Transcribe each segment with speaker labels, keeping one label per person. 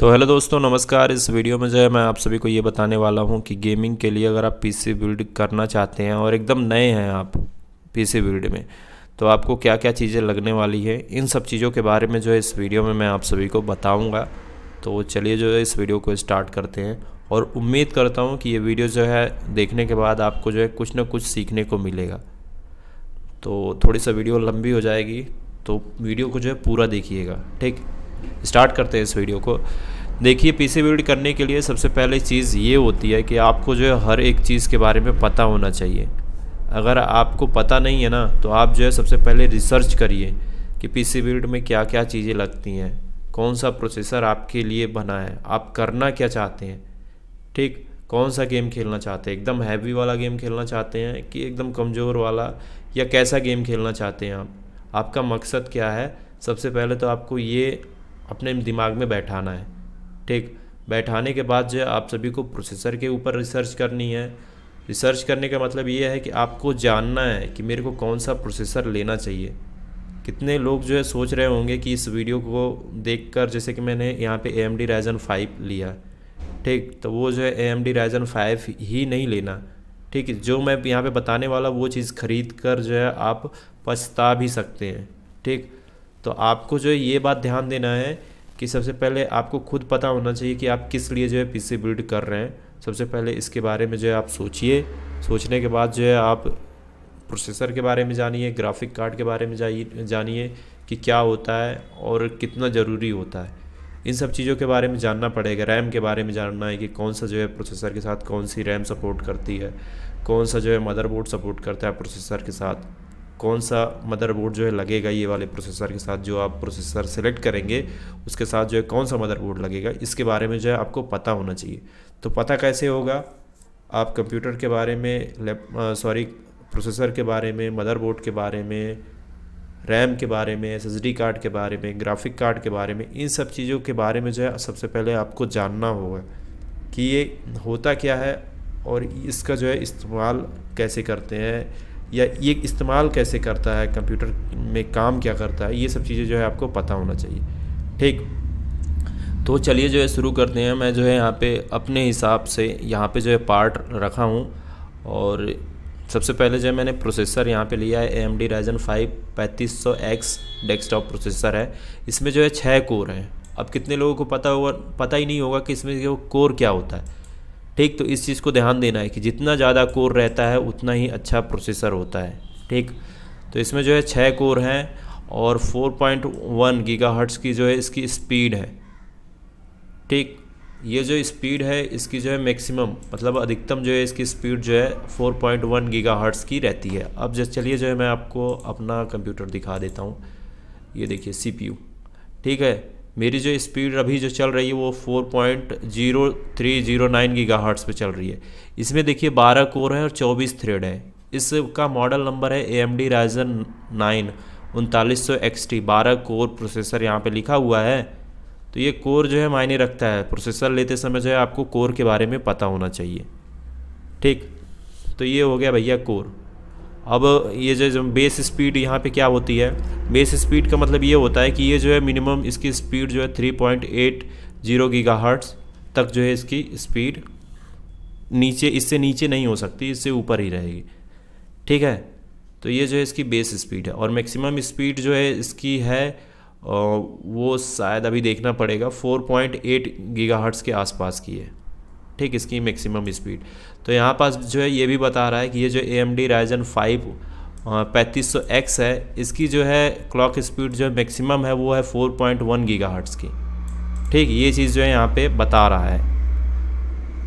Speaker 1: तो हेलो दोस्तों नमस्कार इस वीडियो में जो है मैं आप सभी को ये बताने वाला हूँ कि गेमिंग के लिए अगर आप पीसी बिल्ड करना चाहते हैं और एकदम नए हैं आप पीसी बिल्ड में तो आपको क्या क्या चीज़ें लगने वाली है इन सब चीज़ों के बारे में जो है इस वीडियो में मैं आप सभी को बताऊँगा तो चलिए जो है इस वीडियो को स्टार्ट करते हैं और उम्मीद करता हूँ कि ये वीडियो जो है देखने के बाद आपको जो है कुछ ना कुछ सीखने को मिलेगा तो थोड़ी सा वीडियो लंबी हो जाएगी तो वीडियो को जो है पूरा देखिएगा ठीक स्टार्ट करते हैं इस वीडियो को देखिए पीसी बिल्ड करने के लिए सबसे पहले चीज़ ये होती है कि आपको जो है हर एक चीज़ के बारे में पता होना चाहिए अगर आपको पता नहीं है ना तो आप जो है सबसे पहले रिसर्च करिए कि पीसी बिल्ड में क्या क्या चीज़ें लगती हैं कौन सा प्रोसेसर आपके लिए बना है आप करना क्या चाहते हैं ठीक कौन सा गेम खेलना चाहते हैं एकदम हैवी वाला गेम खेलना चाहते हैं कि एकदम कमज़ोर वाला या कैसा गेम खेलना चाहते हैं आप आपका मकसद क्या है सबसे पहले तो आपको ये अपने दिमाग में बैठाना है ठीक बैठाने के बाद जो है आप सभी को प्रोसेसर के ऊपर रिसर्च करनी है रिसर्च करने का मतलब ये है कि आपको जानना है कि मेरे को कौन सा प्रोसेसर लेना चाहिए कितने लोग जो है सोच रहे होंगे कि इस वीडियो को देखकर जैसे कि मैंने यहाँ पे एम डी राइजन फाइव लिया ठीक तो वो जो है A M D Ryzen five ही नहीं लेना ठीक है जो मैं यहाँ पे बताने वाला वो चीज़ खरीद कर जो है आप पछता भी सकते हैं ठीक तो आपको जो है ये बात ध्यान देना है कि सबसे पहले आपको खुद पता होना चाहिए कि आप किस लिए जो है पीसी बिल्ड कर रहे हैं सबसे पहले इसके बारे में जो है आप सोचिए सोचने के बाद जो है आप प्रोसेसर के बारे में जानिए ग्राफिक कार्ड के बारे में जानिए कि क्या होता है और कितना ज़रूरी होता है इन सब चीज़ों के बारे में जानना पड़ेगा रैम के बारे में जानना है कि कौन सा जो है प्रोसेसर के साथ कौन सी रैम सपोर्ट करती है कौन सा जो है मदरबोर्ड सपोर्ट करता है प्रोसेसर के साथ कौन सा मदरबोर्ड जो है लगेगा ये वाले प्रोसेसर के साथ जो आप प्रोसेसर सेलेक्ट करेंगे उसके साथ जो है कौन सा मदरबोर्ड लगेगा इसके बारे में जो है आपको पता होना चाहिए तो पता कैसे होगा आप कंप्यूटर के बारे में सॉरी प्रोसेसर के बारे में मदरबोर्ड के बारे में रैम के बारे में एस कार्ड के बारे में ग्राफिक कार्ड के बारे में इन सब चीज़ों के बारे में जो है सबसे पहले आपको जानना होगा कि ये होता क्या है और इसका जो है इस्तेमाल कैसे करते हैं या ये इस्तेमाल कैसे करता है कंप्यूटर में काम क्या करता है ये सब चीज़ें जो है आपको पता होना चाहिए ठीक तो चलिए जो है शुरू करते हैं मैं जो है यहाँ पे अपने हिसाब से यहाँ पे जो है पार्ट रखा हूँ और सबसे पहले जो है मैंने प्रोसेसर यहाँ पे लिया है A M D Ryzen five पैंतीस सौ एक्स डेस्कटॉप प्रोसेसर है इसमें जो है छः कोर हैं अब कितने लोगों को पता होगा पता ही नहीं होगा कि इसमें जो कोर क्या होता है ठीक तो इस चीज़ को ध्यान देना है कि जितना ज़्यादा कोर रहता है उतना ही अच्छा प्रोसेसर होता है ठीक तो इसमें जो है छः कोर हैं और 4.1 पॉइंट की जो है इसकी स्पीड है ठीक ये जो स्पीड है इसकी जो है मैक्सिमम मतलब अधिकतम जो है इसकी स्पीड जो है 4.1 पॉइंट की रहती है अब जैसे चलिए जो है मैं आपको अपना कंप्यूटर दिखा देता हूँ ये देखिए सीपीयू ठीक है मेरी जो स्पीड अभी जो चल रही है वो four point zero three zero nine giga चल रही है इसमें देखिए बारह कोर हैं और चौबीस थ्रेड हैं इसका मॉडल नंबर है A M D Ryzen nine उनतालीस सौ बारह कोर प्रोसेसर यहाँ पे लिखा हुआ है तो ये कोर जो है मायने रखता है प्रोसेसर लेते समय जो है आपको कोर के बारे में पता होना चाहिए ठीक तो ये हो गया भैया कोर अब ये जो बेस स्पीड यहाँ पे क्या होती है बेस स्पीड का मतलब ये होता है कि ये जो है मिनिमम इसकी स्पीड जो है three point eight zero gigahertz तक जो है इसकी स्पीड नीचे इससे नीचे नहीं हो सकती इससे ऊपर ही रहेगी ठीक है तो ये जो है इसकी बेस स्पीड है और मैक्सिमम स्पीड जो है इसकी है वो शायद अभी देखना पड़ेगा 4.8 गीगाहर्ट्ज़ के आसपास की है ठीक इसकी मैक्सिमम स्पीड तो यहाँ पास जो है ये भी बता रहा है कि ये जो A M D Ryzen five पैंतीस सौ एक्स है इसकी जो है क्लॉक स्पीड जो मैक्सिमम है वो है four point one gigahertz की ठीक ये चीज़ जो है यहाँ पे बता रहा है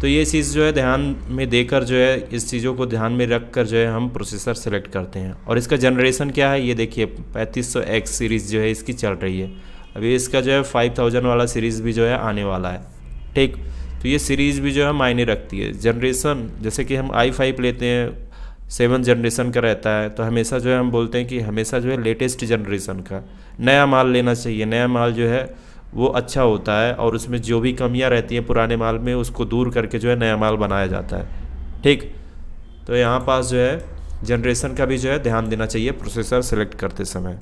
Speaker 1: तो ये चीज़ जो है ध्यान में देकर जो है इस चीज़ों को ध्यान में रख कर जो है हम प्रोसेसर सेलेक्ट करते हैं और इसका जनरेशन क्या है ये देखिए पैंतीस सौ एक्स सीरीज़ जो है इसकी चल रही है अभी इसका जो है फाइव थाउजेंड वाला सीरीज़ भी जो है आने वाला है ठीक तो ये सीरीज़ भी जो है मायने रखती है जनरेशन जैसे कि हम आई फाइव लेते हैं सेवन जनरेशन का रहता है तो हमेशा जो है हम बोलते हैं कि हमेशा जो है लेटेस्ट जनरेशन का नया माल लेना चाहिए नया माल जो है वो अच्छा होता है और उसमें जो भी कमियाँ रहती हैं पुराने माल में उसको दूर करके जो है नया माल बनाया जाता है ठीक तो यहाँ पास जो है जनरेशन का भी जो है ध्यान देना चाहिए प्रोसेसर सेलेक्ट करते समय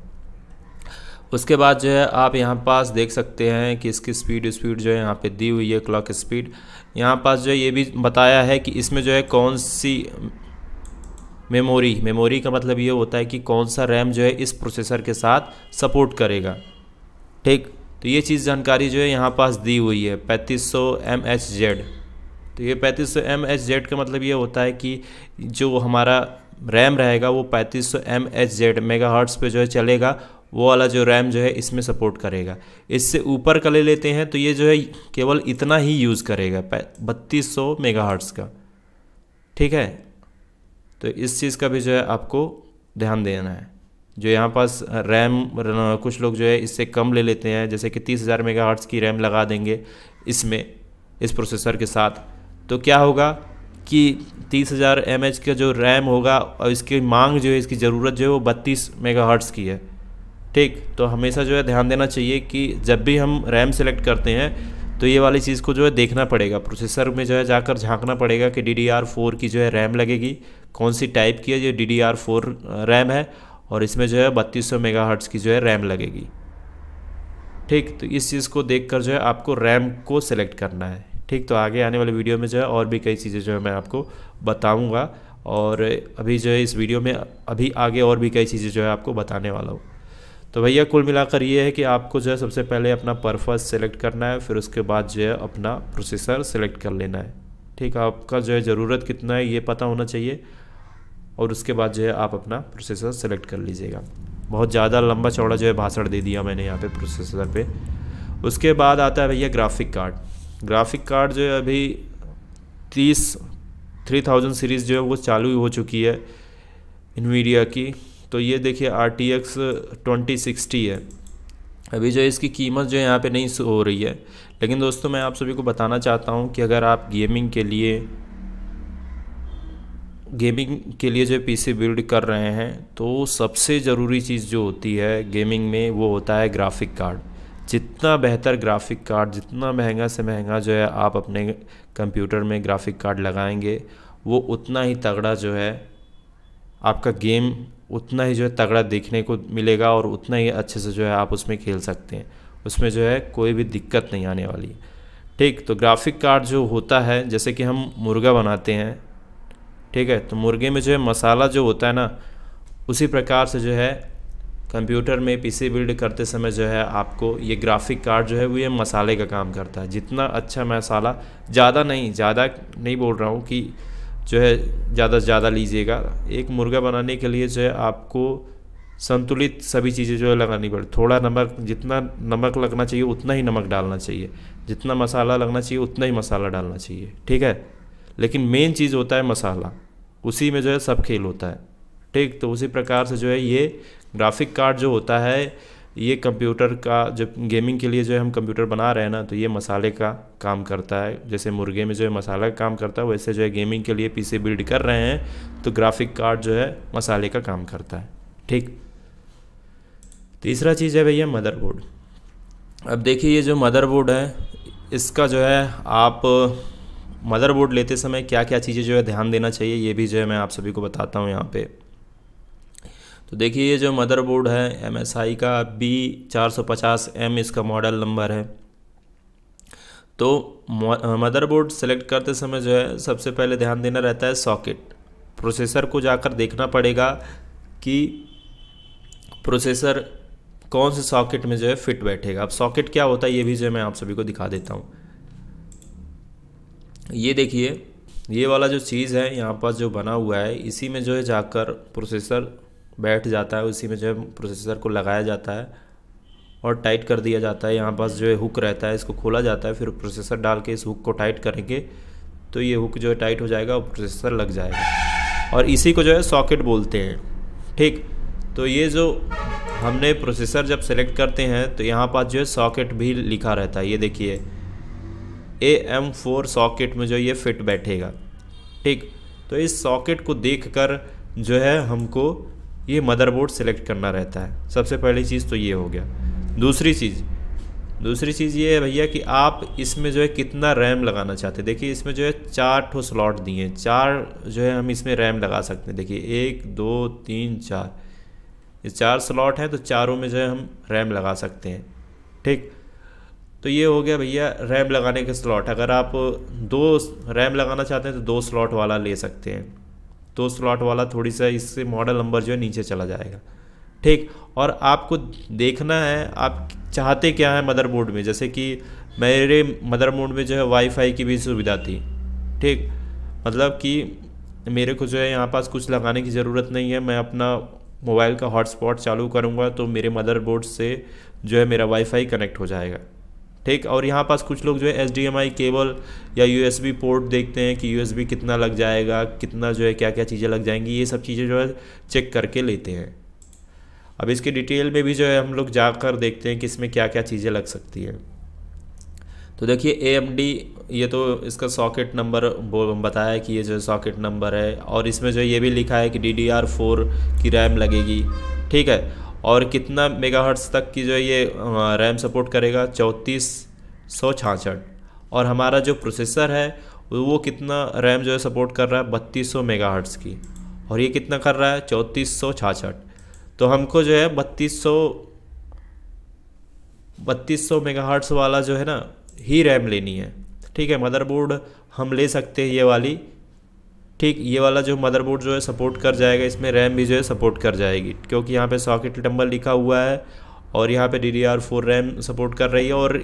Speaker 1: उसके बाद जो है आप यहाँ पास देख सकते हैं कि इसकी स्पीड स्पीड जो है यहाँ पे दी हुई है क्लॉक स्पीड यहाँ पास जो है ये भी बताया है कि इसमें जो है कौन सी मेमोरी मेमोरी का मतलब ये होता है कि कौन सा रैम जो है इस प्रोसेसर के साथ सपोर्ट करेगा ठीक तो ये चीज़ जानकारी जो है यहाँ पास दी हुई है पैंतीस सौ एम एच जेड तो ये पैंतीस सौ एम एच जेड का मतलब ये होता है कि जो हमारा रैम रहेगा वो पैंतीस सौ M H Z megahertz पर जो है चलेगा वो वाला जो रैम जो है इसमें सपोर्ट करेगा इससे ऊपर का ले लेते हैं तो ये जो है केवल इतना ही यूज़ करेगा बत्तीस सौ का ठीक है तो इस चीज़ का भी जो है आपको ध्यान देना है जो यहाँ पास रैम कुछ लोग जो है इससे कम ले लेते हैं जैसे कि तीस हज़ार मेगा की रैम लगा देंगे इसमें इस प्रोसेसर के साथ तो क्या होगा कि तीस हज़ार एम का जो रैम होगा और इसकी मांग जो है इसकी ज़रूरत जो है वो बत्तीस मेगा की है ठीक तो हमेशा जो है ध्यान देना चाहिए कि जब भी हम रैम सेलेक्ट करते हैं तो ये वाली चीज़ को जो है देखना पड़ेगा प्रोसेसर में जो है जाकर झांकना पड़ेगा कि डी डी आर फोर की जो है रैम लगेगी कौन सी टाइप की है ये D D R four RAM है और इसमें जो है बत्तीस सौ मेगा हर्ट्स की जो है रैम लगेगी ठीक तो इस चीज़ को देख कर जो है आपको रैम को सेलेक्ट करना है ठीक तो आगे आने वाले वीडियो में जो है और भी कई चीज़ें जो है मैं आपको बताऊँगा और अभी जो है इस वीडियो में अभी आगे और भी कई चीज़ें जो है आपको बताने वाला हूँ तो भैया कुल मिलाकर ये है कि आपको जो है सबसे पहले अपना पर्पज़ सेलेक्ट करना है फिर उसके बाद जो है अपना प्रोसेसर सेलेक्ट कर लेना है ठीक है आपका जो है ज़रूरत कितना है ये पता होना चाहिए और उसके बाद जो है आप अपना प्रोसेसर सेलेक्ट कर लीजिएगा बहुत ज़्यादा लंबा चौड़ा जो है भाषण दे दिया मैंने यहाँ पे प्रोसेसर पे उसके बाद आता है भैया ग्राफिक कार्ड ग्राफिक कार्ड जो है अभी तीस थ्री थाउजेंड सीरीज़ जो है वो चालू हो चुकी है इन्वीडिया की तो ये देखिए R T X twenty sixty है अभी जो इसकी कीमत जो यहाँ पे नहीं हो रही है लेकिन दोस्तों मैं आप सभी को बताना चाहता हूँ कि अगर आप गेमिंग के लिए गेमिंग के लिए जो पीसी बिल्ड कर रहे हैं तो सबसे ज़रूरी चीज़ जो होती है गेमिंग में वो होता है ग्राफिक कार्ड जितना बेहतर ग्राफिक कार्ड जितना महंगा से महंगा जो है आप अपने कंप्यूटर में ग्राफिक कार्ड लगाएंगे वो उतना ही तगड़ा जो है आपका गेम उतना ही जो है तगड़ा देखने को मिलेगा और उतना ही अच्छे से जो है आप उसमें खेल सकते हैं उसमें जो है कोई भी दिक्कत नहीं आने वाली है ठीक तो ग्राफिक कार्ड जो होता है जैसे कि हम मुर्गा बनाते हैं ठीक है तो मुर्गे में जो है मसाला जो होता है ना उसी प्रकार से जो है कंप्यूटर में पीसी बिल्ड करते समय जो है आपको ये ग्राफिक कार्ड जो है वो ये मसाले का काम करता है जितना अच्छा मसाला ज़्यादा नहीं ज़्यादा नहीं बोल रहा हूँ कि जो है ज़्यादा से ज़्यादा लीजिएगा एक मुर्गा बनाने के लिए जो है आपको संतुलित सभी चीज़ें जो है लगानी पड़े थोड़ा नमक जितना नमक लगना चाहिए उतना ही नमक डालना चाहिए जितना मसाला लगना चाहिए उतना ही मसाला डालना चाहिए ठीक है लेकिन मेन चीज़ होता है मसाला उसी में जो है सब खेल होता है ठीक तो उसी प्रकार से जो है ये ग्राफिक कार्ड जो होता है ये कंप्यूटर का जब गेमिंग के लिए जो है हम कंप्यूटर बना रहे हैं ना तो ये मसाले का काम करता है जैसे मुर्गे में जो है मसाला का काम करता है वैसे जो है गेमिंग के लिए पीसी बिल्ड कर रहे हैं तो ग्राफिक कार्ड जो है मसाले का काम करता है ठीक तीसरा चीज़ है भैया मदरबोर्ड अब देखिए ये जो मदरबोर्ड है इसका जो है आप मदरबोर्ड लेते समय क्या क्या चीज़ें जो है ध्यान देना चाहिए ये भी जो है मैं आप सभी को बताता हूँ यहाँ पे तो देखिए ये जो मदरबोर्ड है एम का बी चार सौ पचास एम इसका मॉडल नंबर है तो मदरबोर्ड सेलेक्ट करते समय जो है सबसे पहले ध्यान देना रहता है सॉकेट प्रोसेसर को जाकर देखना पड़ेगा कि प्रोसेसर कौन से सॉकेट में जो है फिट बैठेगा अब सॉकेट क्या होता है ये भी जो मैं आप सभी को दिखा देता हूँ ये देखिए ये वाला जो चीज़ है यहाँ पर जो बना हुआ है इसी में जो है जाकर प्रोसेसर बैठ जाता है उसी में जो है प्रोसेसर को लगाया जाता है और टाइट कर दिया जाता है यहाँ पास जो है हुक रहता है इसको खोला जाता है फिर प्रोसेसर डाल के इस हुक को टाइट करेंगे तो ये हुक जो है टाइट हो जाएगा और प्रोसेसर लग जाएगा और इसी को जो है सॉकेट बोलते हैं ठीक तो ये जो हमने प्रोसेसर जब सेलेक्ट करते हैं तो यहाँ पास जो है सॉकेट भी लिखा रहता है ये देखिए ए एम फोर सॉकेट में जो ये फिट बैठेगा ठीक तो इस सॉकेट को देख कर जो है हमको ये मदरबोर्ड सेलेक्ट करना रहता है सबसे पहली चीज़ तो ये हो गया दूसरी चीज़ दूसरी चीज़ ये है भैया कि आप इसमें जो है कितना रैम लगाना चाहते हैं देखिए इसमें जो है चार ठो स्लॉट दिए हैं चार जो है हम इसमें रैम लगा सकते हैं देखिए एक दो तीन चार ये चार स्लॉट हैं तो चारों में जो है हम रैम लगा सकते हैं ठीक तो ये हो गया भैया रैम लगाने के स्लॉट अगर आप दो रैम लगाना चाहते हैं तो दो स्लॉट वाला ले सकते हैं तो स्लॉट वाला थोड़ी सा इससे मॉडल नंबर जो है नीचे चला जाएगा ठीक और आपको देखना है आप चाहते क्या है मदरबोर्ड में जैसे कि मेरे मदरबोर्ड में जो है वाईफाई की भी सुविधा थी ठीक मतलब कि मेरे को जो है यहाँ पास कुछ लगाने की ज़रूरत नहीं है मैं अपना मोबाइल का हॉटस्पॉट चालू करूँगा तो मेरे मदरबोर्ड से जो है मेरा वाईफाई कनेक्ट हो जाएगा ठीक और यहाँ पास कुछ लोग जो है एच केबल या यू पोर्ट देखते हैं कि यू कितना लग जाएगा कितना जो है क्या क्या चीज़ें लग जाएंगी ये सब चीज़ें जो है चेक करके लेते हैं अब इसके डिटेल में भी जो है हम लोग जाकर देखते हैं कि इसमें क्या क्या चीज़ें लग सकती हैं तो देखिए ए एम डी ये तो इसका सॉकेट नंबर बताया है कि ये जो है सॉकेट नंबर है और इसमें जो है ये भी लिखा है कि डी डी आर फोर की रैम लगेगी ठीक है और कितना मेगाहर्ट्ज़ तक की जो है ये रैम सपोर्ट करेगा चौंतीस सौ छाछठ और हमारा जो प्रोसेसर है वो कितना रैम जो है सपोर्ट कर रहा है बत्तीस सौ मेगा की और ये कितना कर रहा है चौंतीस सौ छाछठ तो हमको जो है बत्तीस सौ बत्तीस सौ मेगा वाला जो है ना ही रैम लेनी है ठीक है मदरबोर्ड हम ले सकते हैं ये वाली ठीक ये वाला जो मदरबोर्ड जो है सपोर्ट कर जाएगा इसमें रैम भी जो है सपोर्ट कर जाएगी क्योंकि यहाँ पे सॉकेट नंबर लिखा हुआ है और यहाँ पे D D R four RAM support कर रही है और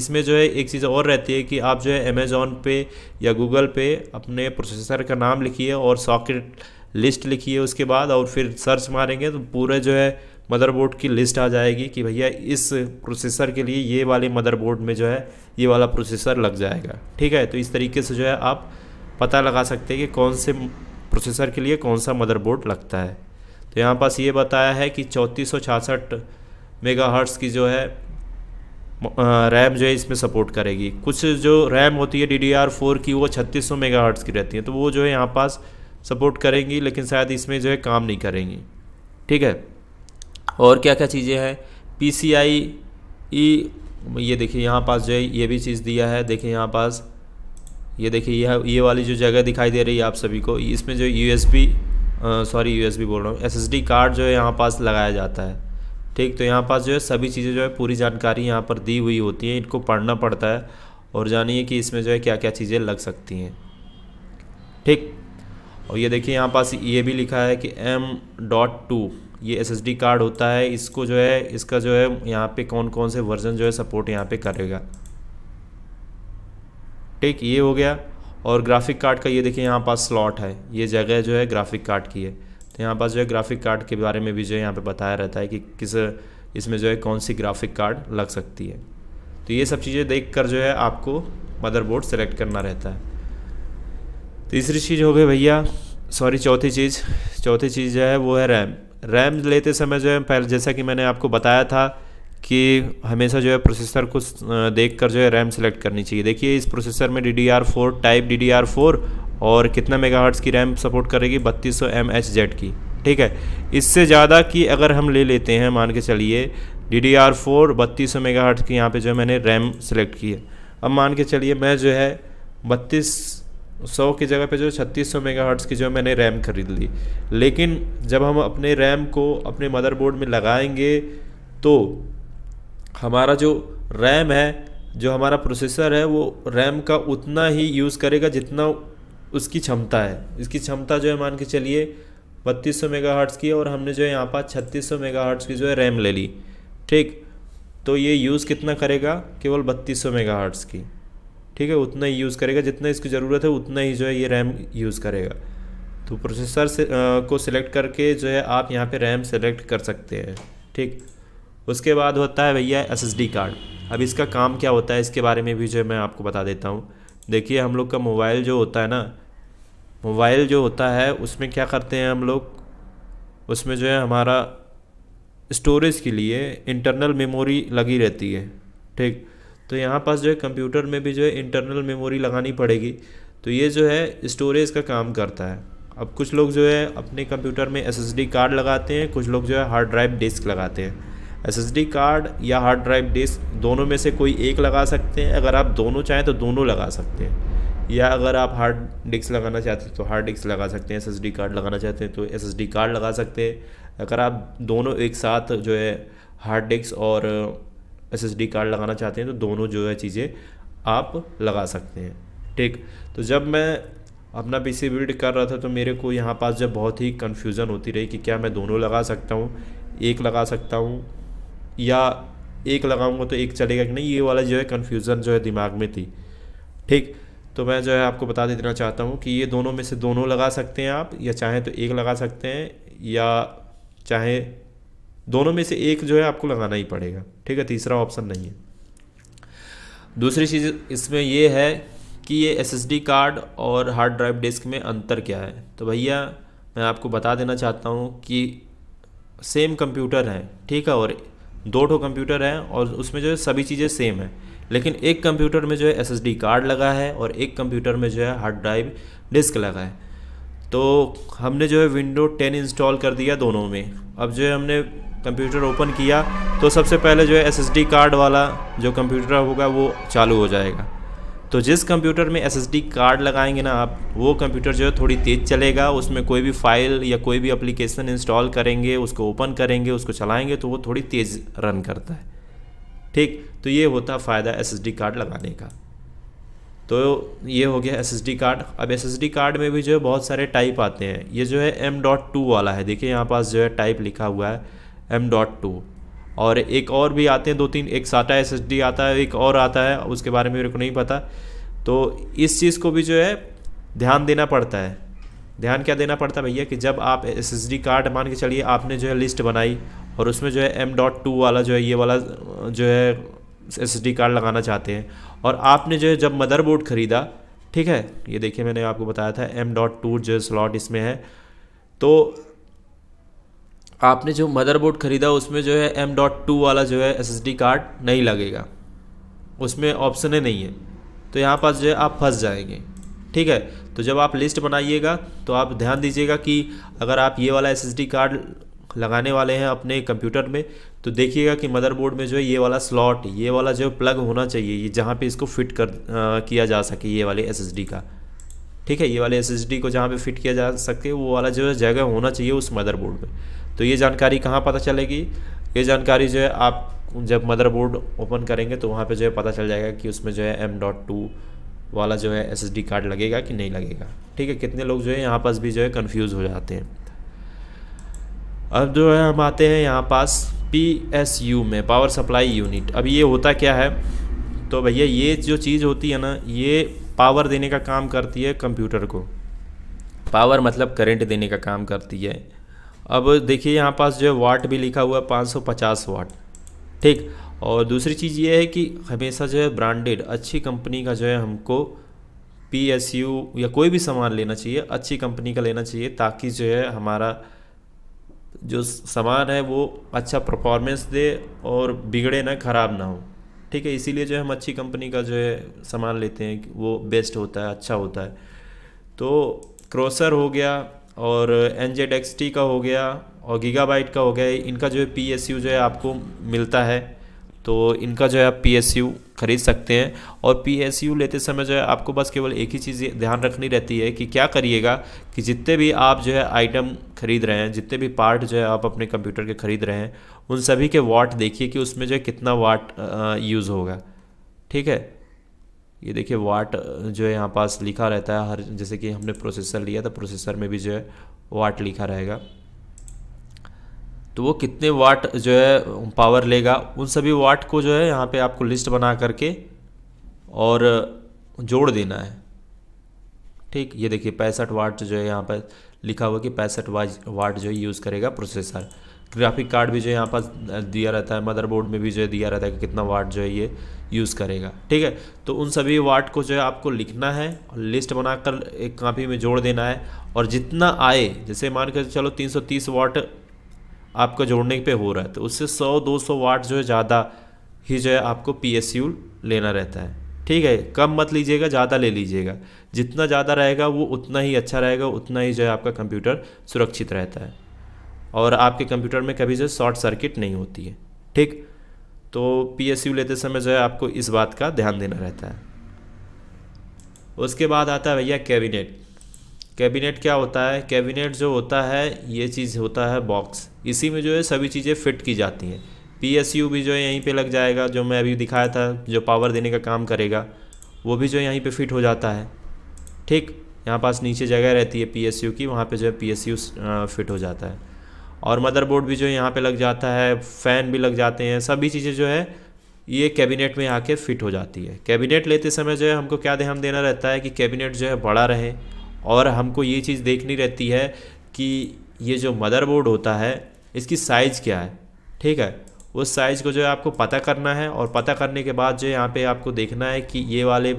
Speaker 1: इसमें जो है एक चीज़ और रहती है कि आप जो है अमेज़ोन पे या गूगल पे अपने प्रोसेसर का नाम लिखिए और सॉकेट लिस्ट लिखिए उसके बाद और फिर सर्च मारेंगे तो पूरे जो है मदरबोर्ड की लिस्ट आ जाएगी कि भैया इस प्रोसेसर के लिए ये वाले मदरबोर्ड में जो है ये वाला प्रोसेसर लग जाएगा ठीक है तो इस तरीके से जो है आप पता लगा सकते हैं कि कौन से प्रोसेसर के लिए कौन सा मदरबोर्ड लगता है तो यहाँ पास ये बताया है कि चौंतीस सौ की जो है रैम जो है इसमें सपोर्ट करेगी कुछ जो रैम होती है डी डी आर फोर की वो छत्तीस सौ की रहती है तो वो जो है यहाँ पास सपोर्ट करेंगी लेकिन शायद इसमें जो है काम नहीं करेंगी ठीक है और क्या क्या चीज़ें हैं पी सी आई ई ये देखिए यहाँ पास जो है ये भी चीज़ दिया है देखिए यहाँ पास ये देखिए यह ये वाली जो जगह दिखाई दे रही है आप सभी को इसमें जो यू सॉरी यू बोल रहा हूँ एस कार्ड जो है यहाँ पास लगाया जाता है ठीक तो यहाँ पास जो है सभी चीज़ें जो है पूरी जानकारी यहाँ पर दी हुई होती है इनको पढ़ना पड़ता है और जानिए कि इसमें जो है क्या क्या चीज़ें लग सकती हैं ठीक और ये देखिए यहाँ पास ये भी लिखा है कि एम डॉट टू ये एस कार्ड होता है इसको जो है इसका जो है यहाँ पे कौन कौन से वर्जन जो है सपोर्ट यहाँ पे करेगा ठीक ये हो गया और ग्राफिक कार्ड का ये देखिए यहाँ पास स्लॉट है ये जगह जो है ग्राफिक कार्ड की है तो यहाँ पास जो है ग्राफिक कार्ड के बारे में भी जो है यहाँ पर बताया रहता है कि किस इसमें जो है कौन सी ग्राफिक कार्ड लग सकती है तो ये सब चीज़ें देख कर जो है आपको मदरबोर्ड सेलेक्ट करना रहता है तीसरी चीज़ हो गई भैया सॉरी चौथी चीज़ चौथी चीज़ जो है वो है रैम रैम लेते समय जो है पहले जैसा कि मैंने आपको बताया था कि हमेशा जो है प्रोसेसर को देख कर जो है रैम सेलेक्ट करनी चाहिए देखिए इस प्रोसेसर में D D R four type D D R four और कितना मेगा की रैम सपोर्ट करेगी बत्तीस सौ एम एच जेड की ठीक है इससे ज़्यादा की अगर हम ले लेते हैं मान के चलिए डी डी आर फोर बत्तीस सौ मेगा की यहाँ पे जो है मैंने रैम सेलेक्ट की है अब मान के चलिए मैं जो है बत्तीस सौ की जगह पे जो छत्तीस सौ मेगा की जो मैंने रैम खरीद ली लेकिन जब हम अपने रैम को अपने मदरबोर्ड में लगाएंगे तो हमारा जो रैम है जो हमारा प्रोसेसर है वो रैम का उतना ही यूज़ करेगा जितना उसकी क्षमता है इसकी क्षमता जो है मान के चलिए बत्तीस सौ मेगा की है और हमने जो है यहाँ पर छत्तीस सौ मेगा की जो है रैम ले ली ठीक तो ये यूज़ कितना करेगा केवल बत्तीस सौ मेगा की ठीक है उतना ही यूज़ करेगा जितना इसकी ज़रूरत है उतना ही जो है ये रैम यूज़ करेगा तो प्रोसेसर से, आ, को सिलेक्ट करके जो है आप यहाँ पे रैम सेलेक्ट कर सकते हैं ठीक उसके बाद होता है भैया एस कार्ड अब इसका काम क्या होता है इसके बारे में भी जो मैं आपको बता देता हूँ देखिए हम लोग का मोबाइल जो होता है ना मोबाइल जो होता है उसमें क्या करते हैं हम लोग उसमें जो है हमारा स्टोरेज के लिए इंटरनल मेमोरी लगी रहती है ठीक तो यहाँ पास जो है कंप्यूटर में भी जो है इंटरनल मेमोरी लगानी पड़ेगी तो ये जो है स्टोरेज का काम करता है अब कुछ लोग जो है अपने कंप्यूटर में एसएसडी कार्ड लगाते हैं कुछ लोग जो है हार्ड ड्राइव डिस्क लगाते हैं एसएसडी कार्ड या हार्ड ड्राइव डिस्क दोनों में से कोई एक लगा सकते हैं अगर आप दोनों चाहें तो दोनों लगा सकते हैं या अगर आप हार्ड डिस्क लगाना चाहते हैं तो हार्ड डिस्क लगा सकते हैं एसएसडी कार्ड लगाना चाहते हैं तो एसएसडी कार्ड लगा सकते हैं अगर आप दोनों एक साथ जो है हार्ड डिस्क और एसएसडी कार्ड लगाना चाहते हैं तो दोनों जो है चीज़ें आप लगा सकते हैं ठीक तो जब मैं अपना पीसी बिल्ड कर रहा था तो मेरे को यहाँ पास जब बहुत ही कन्फ्यूज़न होती रही कि क्या मैं दोनों लगा सकता हूँ एक लगा सकता हूँ या एक लगाऊंगा तो एक चलेगा कि नहीं ये वाला जो है कन्फ्यूज़न जो है दिमाग में थी ठीक तो मैं जो है आपको बता देना चाहता हूँ कि ये दोनों में से दोनों लगा सकते हैं आप या चाहें तो एक लगा सकते हैं या चाहे दोनों में से एक जो है आपको लगाना ही पड़ेगा ठीक है तीसरा ऑप्शन नहीं है दूसरी चीज़ इसमें यह है कि ये एसएसडी कार्ड और हार्ड ड्राइव डिस्क में अंतर क्या है तो भैया मैं आपको बता देना चाहता हूँ कि सेम कंप्यूटर हैं ठीक है और दो ठो कंप्यूटर हैं और उसमें जो है सभी चीज़ें सेम है लेकिन एक कंप्यूटर में जो है एस कार्ड लगा है और एक कंप्यूटर में जो है हार्ड ड्राइव डिस्क लगा है तो हमने जो है विंडो 10 इंस्टॉल कर दिया दोनों में अब जो है हमने कंप्यूटर ओपन किया तो सबसे पहले जो है एस कार्ड वाला जो कंप्यूटर होगा वो चालू हो जाएगा तो जिस कंप्यूटर में एसएसडी कार्ड लगाएंगे ना आप वो कंप्यूटर जो है थोड़ी तेज़ चलेगा उसमें कोई भी फाइल या कोई भी एप्लीकेशन इंस्टॉल करेंगे उसको ओपन करेंगे उसको चलाएंगे तो वो थोड़ी तेज़ रन करता है ठीक तो ये होता फ़ायदा एसएसडी कार्ड लगाने का तो ये हो गया एसएसडी कार्ड अब एसएसडी कार्ड में भी जो है बहुत सारे टाइप आते हैं ये जो है एम डॉट टू वाला है देखिए यहाँ पास जो है टाइप लिखा हुआ है एम डॉट टू और एक और भी आते हैं दो तीन एक साटा एस आता है एक और आता है उसके बारे में मेरे को नहीं पता तो इस चीज़ को भी जो है ध्यान देना पड़ता है ध्यान क्या देना पड़ता है भैया कि जब आप एस कार्ड मान के चलिए आपने जो है लिस्ट बनाई और उसमें जो है एम डॉट टू वाला जो है ये वाला जो है एस कार्ड लगाना चाहते हैं और आपने जो है जब मदरबोर्ड ख़रीदा ठीक है ये देखिए मैंने आपको बताया था एम डॉट टू जो स्लॉट इसमें है तो आपने जो मदरबोर्ड ख़रीदा उसमें जो है एम डॉट टू वाला जो है एस एस डी कार्ड नहीं लगेगा उसमें ऑप्शनें नहीं है तो यहाँ पास जो है आप फंस जाएंगे ठीक है तो जब आप लिस्ट बनाइएगा तो आप ध्यान दीजिएगा कि अगर आप ये वाला एस एस डी कार्ड लगाने वाले हैं अपने कंप्यूटर में तो देखिएगा कि मदरबोर्ड में जो है ये वाला स्लॉट ये वाला जो प्लग होना चाहिए ये जहाँ पे इसको फिट कर आ, किया जा सके ये वाले एस का ठीक है ये वाले एस को जहाँ पे फिट किया जा सके वो वाला जो है जगह होना चाहिए उस मदरबोर्ड में तो ये जानकारी कहाँ पता चलेगी ये जानकारी जो है आप जब मदरबोर्ड ओपन करेंगे तो वहाँ पे जो है पता चल जाएगा कि उसमें जो है एम डॉट टू वाला जो है एस कार्ड लगेगा कि नहीं लगेगा ठीक है कितने लोग जो है यहाँ पास भी जो है कन्फ्यूज़ हो जाते हैं अब जो है हम आते हैं यहाँ पास पी एस यू में पावर सप्लाई यूनिट अब ये होता क्या है तो भैया ये जो चीज़ होती है ना ये पावर देने का काम करती है कंप्यूटर को पावर मतलब करंट देने का काम करती है अब देखिए यहाँ पास जो है वाट भी लिखा हुआ है पचास वाट ठीक और दूसरी चीज़ ये है कि हमेशा जो है ब्रांडेड अच्छी कंपनी का जो है हमको पी एस यू या कोई भी सामान लेना चाहिए अच्छी कंपनी का लेना चाहिए ताकि जो है हमारा जो सामान है वो अच्छा परफॉर्मेंस दे और बिगड़े ना ख़राब ना हो ठीक है इसीलिए जो है हम अच्छी कंपनी का जो है सामान लेते हैं वो बेस्ट होता है अच्छा होता है तो क्रोसर हो गया और एन जेड एक्स टी का हो गया और गीगाबाइट का हो गया इनका जो है पी एस यू जो है आपको मिलता है तो इनका जो है आप पी एस यू ख़रीद सकते हैं और पी एस यू लेते समय जो है आपको बस केवल एक ही चीज़ ध्यान रखनी रहती है कि क्या करिएगा कि जितने भी आप जो है आइटम ख़रीद रहे हैं जितने भी पार्ट जो है आप अपने कंप्यूटर के ख़रीद रहे हैं उन सभी के वाट देखिए कि उसमें जो है कितना वाट यूज़ होगा ठीक है ये देखिए वाट जो है यहाँ पास लिखा रहता है हर जैसे कि हमने प्रोसेसर लिया था तो प्रोसेसर में भी जो है वाट लिखा रहेगा तो वो कितने वाट जो है पावर लेगा उन सभी वाट को जो है यहाँ पे आपको लिस्ट बना करके और जोड़ देना है ठीक ये देखिए पैंसठ वाट जो है यहाँ पर लिखा हुआ कि पैंसठ वाट जो है यूज़ करेगा प्रोसेसर ग्राफिक कार्ड भी जो है यहाँ पास दिया रहता है मदरबोर्ड में भी जो है दिया रहता है कि कितना वाट जो है ये यूज़ करेगा ठीक है तो उन सभी वाट को जो है आपको लिखना है और लिस्ट बनाकर एक कापी में जोड़ देना है और जितना आए जैसे मान कर चलो 330 वाट आपको जोड़ने पे हो रहा है तो उससे 100-200 वाट जो है ज़्यादा ही जो है आपको पी लेना रहता है ठीक है कम मत लीजिएगा ज़्यादा ले लीजिएगा जितना ज़्यादा रहेगा वो उतना ही अच्छा रहेगा उतना ही जो है आपका कंप्यूटर सुरक्षित रहता है और आपके कंप्यूटर में कभी जो शॉर्ट सर्किट नहीं होती है ठीक तो पी लेते समय जो है आपको इस बात का ध्यान देना रहता है उसके बाद आता है भैया कैबिनेट कैबिनेट क्या होता है कैबिनेट जो होता है ये चीज़ होता है बॉक्स इसी में जो है सभी चीज़ें फिट की जाती हैं पी भी जो है यहीं पे लग जाएगा जो मैं अभी दिखाया था जो पावर देने का काम करेगा वो भी जो यहीं पे फिट हो जाता है ठीक यहाँ पास नीचे जगह रहती है पी की वहाँ पे जो है पी फिट हो जाता है और मदरबोर्ड भी जो यहाँ पे लग जाता है फ़ैन भी लग जाते हैं सभी चीज़ें जो है ये कैबिनेट में आके फिट हो जाती है कैबिनेट लेते समय जो है हमको क्या ध्यान देना रहता है कि कैबिनेट जो है बड़ा रहे और हमको ये चीज़ देखनी रहती है कि ये जो मदरबोर्ड होता है इसकी साइज़ क्या है ठीक है उस साइज़ को जो है आपको पता करना है और पता करने के बाद जो है यहाँ पे आपको देखना है कि ये वाले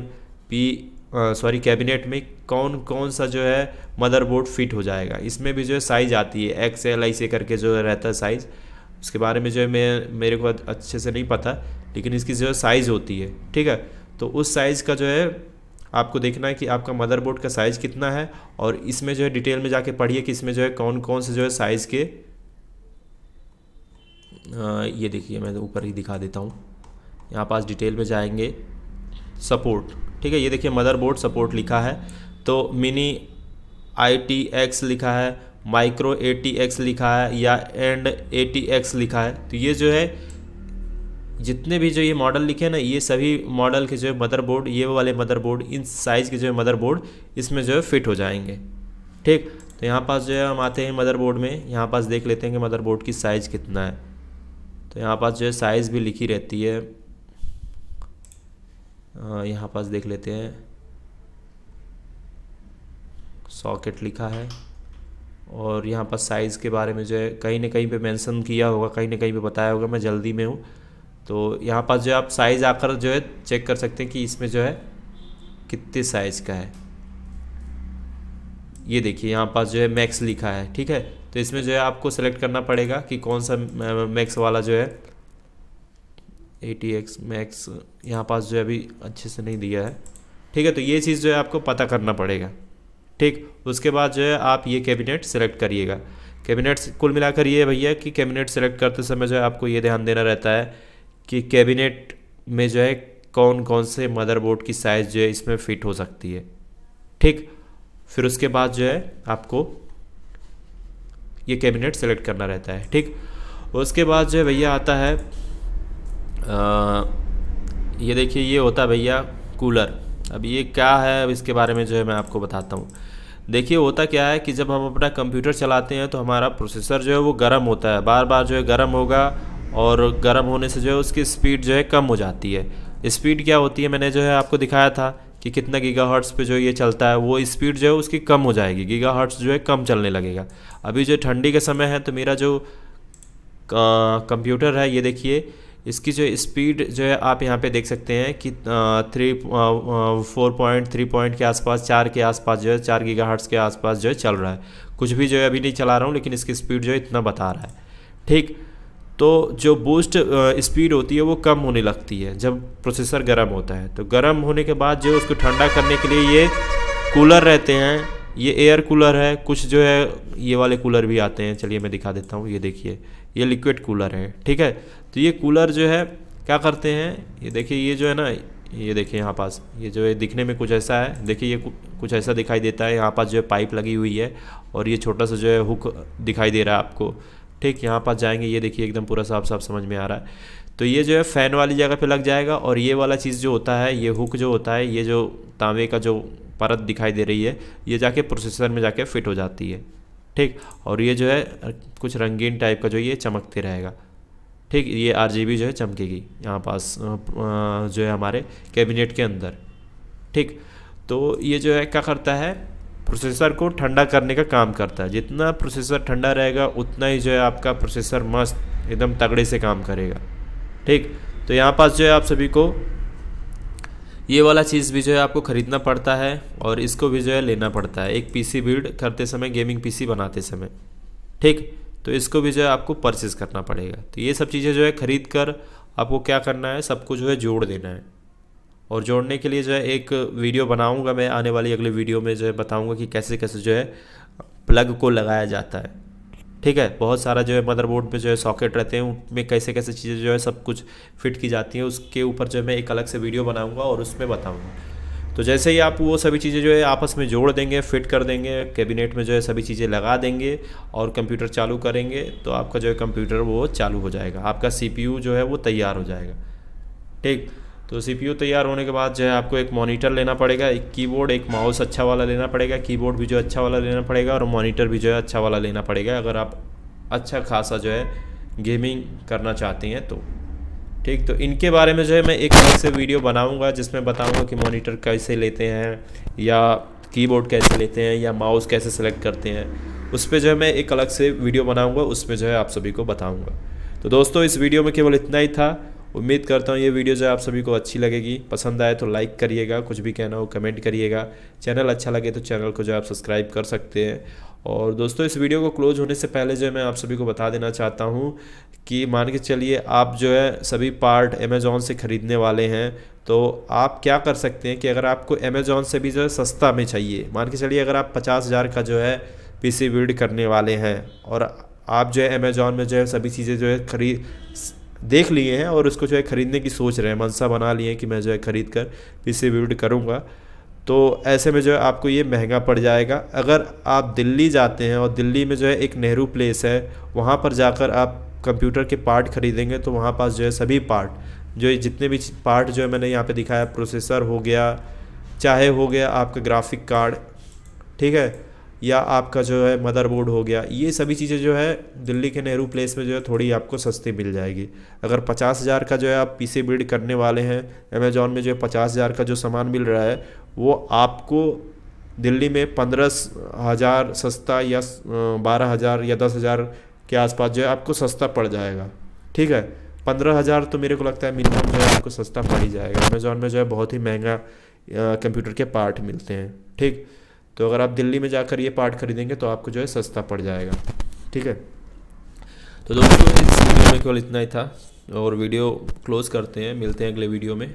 Speaker 1: पी सॉरी कैबिनेट में कौन कौन सा जो है मदरबोर्ड फिट हो जाएगा इसमें भी जो है साइज़ आती है एक्स एल आई से करके जो रहता है साइज़ उसके बारे में जो है मैं मेरे को अच्छे से नहीं पता लेकिन इसकी जो साइज़ होती है ठीक है तो उस साइज़ का जो है आपको देखना है कि आपका मदरबोर्ड का साइज़ कितना है और इसमें जो है डिटेल में जाके पढ़िए कि इसमें जो है कौन कौन से जो है साइज़ के आ, ये देखिए मैं तो ऊपर ही दिखा देता हूँ यहाँ पास डिटेल में जाएंगे सपोर्ट ठीक है ये देखिए मदरबोर्ड सपोर्ट लिखा है तो मिनी आई टी एक्स लिखा है माइक्रो ए टी एक्स लिखा है या एंड ए टी एक्स लिखा है तो ये जो है जितने भी जो ये मॉडल लिखे हैं ना ये सभी मॉडल के जो है मदरबोर्ड ये वाले मदरबोर्ड इन साइज़ के जो है मदरबोर्ड इसमें जो है फिट हो जाएंगे ठीक तो यहाँ पास जो है हम आते हैं मदरबोर्ड में यहाँ पास देख लेते हैं कि मदरबोर्ड की साइज़ कितना है तो यहाँ पास जो है साइज़ भी लिखी रहती है यहाँ पास देख लेते हैं सॉकेट लिखा है और यहाँ पर साइज़ के बारे में जो है कहीं ना कहीं पे मेंशन किया होगा कहीं ना कहीं पे बताया होगा मैं जल्दी में हूँ तो यहाँ पास जो है आप साइज़ आकर जो है चेक कर सकते हैं कि इसमें जो है कितने साइज़ का है ये देखिए यहाँ पास जो है मैक्स लिखा है ठीक है तो इसमें जो है आपको सेलेक्ट करना पड़ेगा कि कौन सा मैक्स वाला जो है एटी एक्स मैक्स यहाँ पास जो है अभी अच्छे से नहीं दिया है ठीक है तो ये चीज़ जो है आपको पता करना पड़ेगा ठीक उसके बाद जो है आप ये कैबिनेट सेलेक्ट करिएगा कैबिनेट कुल मिलाकर ये भैया कि कैबिनेट सेलेक्ट करते समय जो है आपको ये ध्यान देना रहता है कि कैबिनेट में जो है कौन कौन से मदरबोर्ड की साइज़ जो है इसमें फिट हो सकती है ठीक फिर उसके बाद जो है आपको ये कैबिनेट सेलेक्ट करना रहता है ठीक उसके बाद जो है भैया आता है ये देखिए ये होता है भैया कूलर अब ये क्या है अब इसके बारे में जो है मैं आपको बताता हूँ देखिए होता क्या है कि जब हम अपना कंप्यूटर चलाते हैं तो हमारा प्रोसेसर जो है वो गर्म होता है बार बार जो है गर्म होगा और गर्म होने से जो है उसकी स्पीड जो है कम हो जाती है स्पीड क्या होती है मैंने जो है आपको दिखाया था कि कितना गीगा हर्ट्स पर जो ये चलता है वो स्पीड जो है उसकी कम हो जाएगी गीगा हर्ट्स जो है कम चलने लगेगा अभी जो ठंडी का समय है तो मेरा जो कंप्यूटर है ये देखिए इसकी जो स्पीड जो है आप यहाँ पे देख सकते हैं कि three four point three point के आसपास चार के आसपास जो है चार गीगा के आसपास जो है चल रहा है कुछ भी जो है अभी नहीं चला रहा हूँ लेकिन इसकी स्पीड जो है इतना बता रहा है ठीक तो जो बूस्ट स्पीड होती है वो कम होने लगती है जब प्रोसेसर गर्म होता है तो गर्म होने के बाद जो उसको ठंडा करने के लिए ये कूलर रहते हैं ये एयर कूलर है कुछ जो है ये वाले कूलर भी आते हैं चलिए मैं दिखा देता हूँ ये देखिए ये लिक्विड कूलर है ठीक है तो ये कूलर जो है क्या करते हैं ये देखिए ये जो है ना ये देखिए यहाँ पास ये जो है दिखने में कुछ ऐसा है देखिए ये कुछ ऐसा दिखाई देता है यहाँ पास जो है पाइप लगी हुई है और ये छोटा सा जो है हुक दिखाई दे रहा है आपको ठीक यहाँ पास जाएंगे ये देखिए एकदम पूरा साफ साफ समझ में आ रहा है तो ये जो है फ़ैन वाली जगह पे लग जाएगा और ये वाला चीज़ जो होता है ये हुक जो होता है ये जो तांबे का जो परत दिखाई दे रही है ये जाके प्रोसेसर में जाके फिट हो जाती है ठीक और ये जो है कुछ रंगीन टाइप का जो ये चमकते रहेगा ठीक ये आर जो है चमकेगी यहाँ पास जो है हमारे कैबिनेट के अंदर ठीक तो ये जो है क्या करता है प्रोसेसर को ठंडा करने का काम करता है जितना प्रोसेसर ठंडा रहेगा उतना ही जो है आपका प्रोसेसर मस्त एकदम तगड़े से काम करेगा ठीक तो यहाँ पास जो है आप सभी को ये वाला चीज़ भी जो है आपको ख़रीदना पड़ता है और इसको भी जो है लेना पड़ता है एक पीसी बिल्ड करते समय गेमिंग पीसी बनाते समय ठीक तो इसको भी जो है आपको परचेज़ करना पड़ेगा तो ये सब चीज़ें जो है ख़रीद कर आपको क्या करना है सबको जो है जोड़ देना है और जोड़ने के लिए जो है एक वीडियो बनाऊंगा मैं आने वाली अगले वीडियो में जो है बताऊंगा कि कैसे कैसे जो है प्लग को लगाया जाता है ठीक है बहुत सारा जो है मदरबोर्ड में जो है सॉकेट रहते हैं उनमें कैसे कैसे चीज़ें जो है सब कुछ फिट की जाती हैं उसके ऊपर जो है मैं एक अलग से वीडियो बनाऊँगा और उसमें बताऊँगा तो जैसे ही आप वो सभी चीज़ें जो है आपस में जोड़ देंगे फिट कर देंगे कैबिनेट में जो है सभी चीज़ें लगा देंगे और कंप्यूटर चालू करेंगे तो आपका जो है कंप्यूटर वो चालू हो जाएगा आपका सी जो है वो तैयार हो जाएगा ठीक तो सी तैयार होने के बाद जो है आपको एक मॉनिटर लेना पड़ेगा एक कीबोर्ड एक माउस अच्छा वाला लेना पड़ेगा कीबोर्ड भी जो अच्छा वाला लेना पड़ेगा और मॉनिटर भी जो है अच्छा वाला लेना पड़ेगा अगर आप अच्छा खासा जो है गेमिंग करना चाहती हैं तो ठीक तो इनके बारे में जो है मैं एक अलग से वीडियो बनाऊंगा जिसमें बताऊंगा कि मॉनिटर कैसे लेते हैं या कीबोर्ड कैसे लेते हैं या माउस कैसे सेलेक्ट करते हैं उस पर जो है मैं एक अलग से वीडियो बनाऊंगा उसमें जो है आप सभी को बताऊंगा तो दोस्तों इस वीडियो में केवल इतना ही था उम्मीद करता हूँ ये वीडियो जो है आप सभी को अच्छी लगेगी पसंद आए तो लाइक करिएगा कुछ भी कहना हो कमेंट करिएगा चैनल अच्छा लगे तो चैनल को जो आप सब्सक्राइब कर सकते हैं और दोस्तों इस वीडियो को क्लोज होने से पहले जो है मैं आप सभी को बता देना चाहता हूँ कि मान के चलिए आप जो है सभी पार्ट अमेज़ोन से ख़रीदने वाले हैं तो आप क्या कर सकते हैं कि अगर आपको अमेज़ोन से भी जो है सस्ता में चाहिए मान के चलिए अगर आप पचास हज़ार का जो है सी बिल्ड करने वाले हैं और आप जो है अमेज़ोन में जो है सभी चीज़ें जो है खरीद देख लिए हैं और उसको जो है ख़रीदने की सोच रहे हैं मनसा बना लिए हैं कि मैं जो है ख़रीद कर सी बिल्ड करूँगा तो ऐसे में जो है आपको ये महंगा पड़ जाएगा अगर आप दिल्ली जाते हैं और दिल्ली में जो है एक नेहरू प्लेस है वहाँ पर जाकर आप कंप्यूटर के पार्ट खरीदेंगे तो वहाँ पास जो है सभी पार्ट जो जितने भी पार्ट जो है मैंने यहाँ पे दिखाया प्रोसेसर हो गया चाहे हो गया आपका ग्राफिक कार्ड ठीक है या आपका जो है मदरबोर्ड हो गया ये सभी चीज़ें जो है दिल्ली के नेहरू प्लेस में जो है थोड़ी आपको सस्ती मिल जाएगी अगर पचास हज़ार का जो है आप पीसी बिल्ड करने वाले हैं अमेजोन में जो है पचास हज़ार का जो सामान मिल रहा है वो आपको दिल्ली में पंद्रह हज़ार सस्ता या बारह हज़ार या दस हज़ार के आसपास जो है आपको सस्ता पड़ जाएगा ठीक है पंद्रह हज़ार तो मेरे को लगता है मिनिमम जो है आपको सस्ता पड़ ही जाएगा अमेज़ोन में जो है बहुत ही महंगा कंप्यूटर के पार्ट मिलते हैं ठीक तो अगर आप दिल्ली में जाकर ये पार्ट खरीदेंगे तो आपको जो है सस्ता पड़ जाएगा ठीक है तो दोस्तों इस वीडियो में केवल इतना ही था और वीडियो क्लोज़ करते हैं मिलते हैं अगले वीडियो में